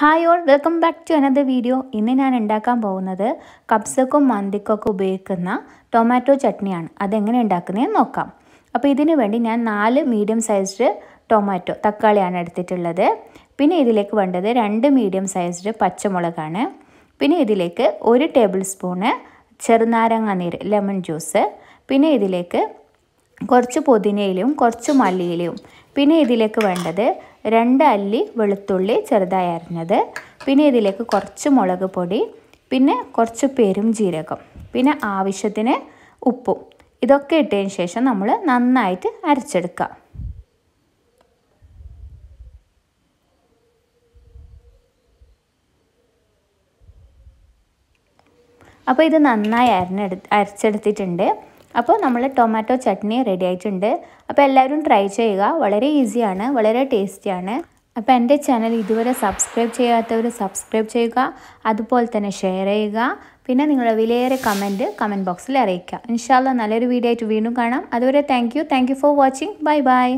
hi all welcome back to another video ഇന്ന് ഞാൻ ഉണ്ടാക്കാൻ പോകുന്നത് കപ്സക്കും മന്തിക്കൊക്കെ ഉപയോഗിക്കുന്ന ടൊമാറ്റോ ചട്നിയാണ് അതെങ്ങനെ ഉണ്ടാക്കുന്നതെന്ന് നോക്കാം അപ്പോൾ ഇതിനു വേണ്ടി ഞാൻ നാല് മീഡിയം സൈസ്ഡ് ടൊമാറ്റോ തക്കാളിയാണ് എടുത്തിട്ടുള്ളത് പിന്നെ ഇതിലേക്ക് വേണ്ടത് രണ്ട് മീഡിയം സൈസ്ഡ് പച്ചമുളകാണ് പിന്നെ ഇതിലേക്ക് ഒരു ടേബിൾ സ്പൂണ് ചെറുനാരങ്ങ നീര് ലെമൺ ജ്യൂസ് പിന്നെ ഇതിലേക്ക് കുറച്ച് പുതിനയിലും കുറച്ച് മല്ലിയിലും പിന്നെ ഇതിലേക്ക് വേണ്ടത് രണ്ട് അല്ലി വെളുത്തുള്ളി ചെറുതായി അരിഞ്ഞത് പിന്നെ ഇതിലേക്ക് കുറച്ച് മുളക് പൊടി പിന്നെ കുറച്ച് പെരും ജീരകം പിന്നെ ആവശ്യത്തിന് ഉപ്പും ഇതൊക്കെ ഇട്ടതിന് ശേഷം നമ്മൾ നന്നായിട്ട് അരച്ചെടുക്കുക അപ്പോൾ ഇത് നന്നായി അരഞ്ഞെടു അരച്ചെടുത്തിട്ടുണ്ട് അപ്പോൾ നമ്മൾ ടൊമാറ്റോ ചട്നി റെഡി ആയിട്ടുണ്ട് അപ്പോൾ എല്ലാവരും ട്രൈ ചെയ്യുക വളരെ ഈസിയാണ് വളരെ ടേസ്റ്റിയാണ് അപ്പോൾ എൻ്റെ ചാനൽ ഇതുവരെ സബ്സ്ക്രൈബ് ചെയ്യാത്തവർ സബ്സ്ക്രൈബ് ചെയ്യുക അതുപോലെ തന്നെ ഷെയർ ചെയ്യുക പിന്നെ നിങ്ങളുടെ വിലയേറെ കമൻറ്റ് കമൻറ്റ് ബോക്സിൽ അറിയിക്കുക ഇൻഷാല്ല നല്ലൊരു വീഡിയോ ആയിട്ട് വീണ്ടും കാണാം അതുവരെ thank you for watching bye by